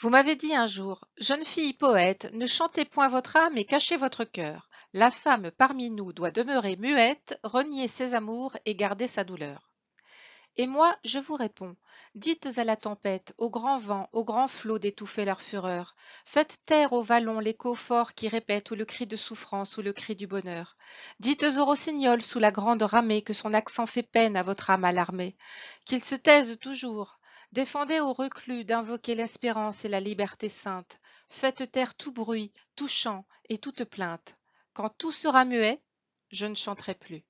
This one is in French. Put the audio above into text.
Vous m'avez dit un jour, jeune fille poète, ne chantez point votre âme et cachez votre cœur. La femme parmi nous doit demeurer muette, renier ses amours et garder sa douleur. Et moi, je vous réponds, dites à la tempête, au grand vent, au grand flot d'étouffer leur fureur, faites taire au vallon l'écho fort qui répète ou le cri de souffrance ou le cri du bonheur. Dites au rossignol sous la grande ramée que son accent fait peine à votre âme alarmée, Qu'il se taise toujours, Défendez aux reclus d'invoquer l'espérance et la liberté sainte. Faites taire tout bruit, tout chant et toute plainte. Quand tout sera muet, je ne chanterai plus.